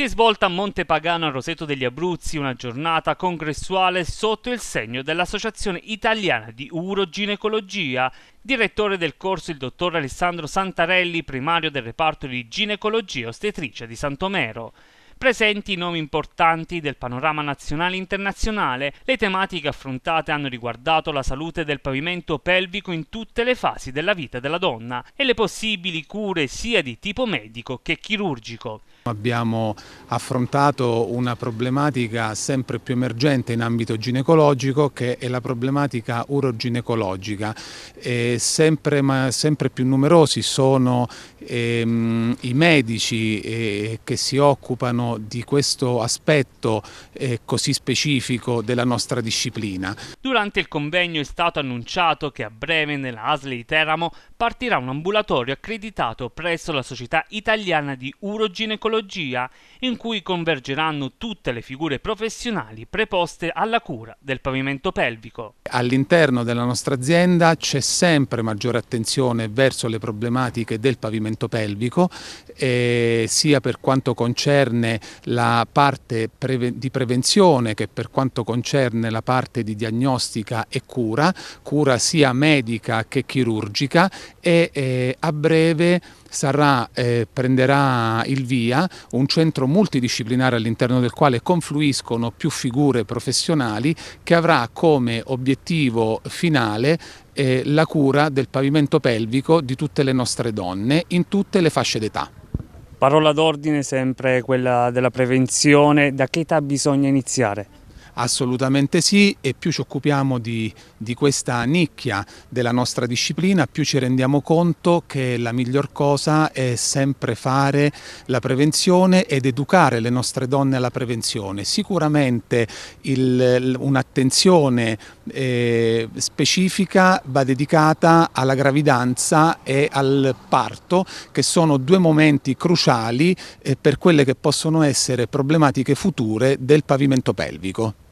Si è svolta a Montepagano a Roseto degli Abruzzi una giornata congressuale sotto il segno dell'Associazione Italiana di Uroginecologia. Direttore del corso il dottor Alessandro Santarelli, primario del reparto di ginecologia ostetricia di Santomero presenti nomi importanti del panorama nazionale e internazionale. Le tematiche affrontate hanno riguardato la salute del pavimento pelvico in tutte le fasi della vita della donna e le possibili cure sia di tipo medico che chirurgico. Abbiamo affrontato una problematica sempre più emergente in ambito ginecologico che è la problematica uroginecologica. Sempre, sempre, più numerosi sono ehm, i medici eh, che si occupano di questo aspetto eh, così specifico della nostra disciplina. Durante il convegno è stato annunciato che a breve nella ASL di Teramo partirà un ambulatorio accreditato presso la Società Italiana di Uroginecologia psicologia, in cui convergeranno tutte le figure professionali preposte alla cura del pavimento pelvico. All'interno della nostra azienda c'è sempre maggiore attenzione verso le problematiche del pavimento pelvico, eh, sia per quanto concerne la parte preve di prevenzione che per quanto concerne la parte di diagnostica e cura, cura sia medica che chirurgica e eh, a breve sarà, eh, prenderà il via un centro multidisciplinare all'interno del quale confluiscono più figure professionali che avrà come obiettivo finale eh, la cura del pavimento pelvico di tutte le nostre donne in tutte le fasce d'età. Parola d'ordine sempre quella della prevenzione, da che età bisogna iniziare? Assolutamente sì e più ci occupiamo di, di, questa nicchia della nostra disciplina, più ci rendiamo conto che la miglior cosa è sempre fare la prevenzione ed educare le nostre donne alla prevenzione. Sicuramente un'attenzione eh, specifica va dedicata alla gravidanza e al parto, che sono due momenti cruciali eh, per quelle che possono essere problematiche future del pavimento pelvico.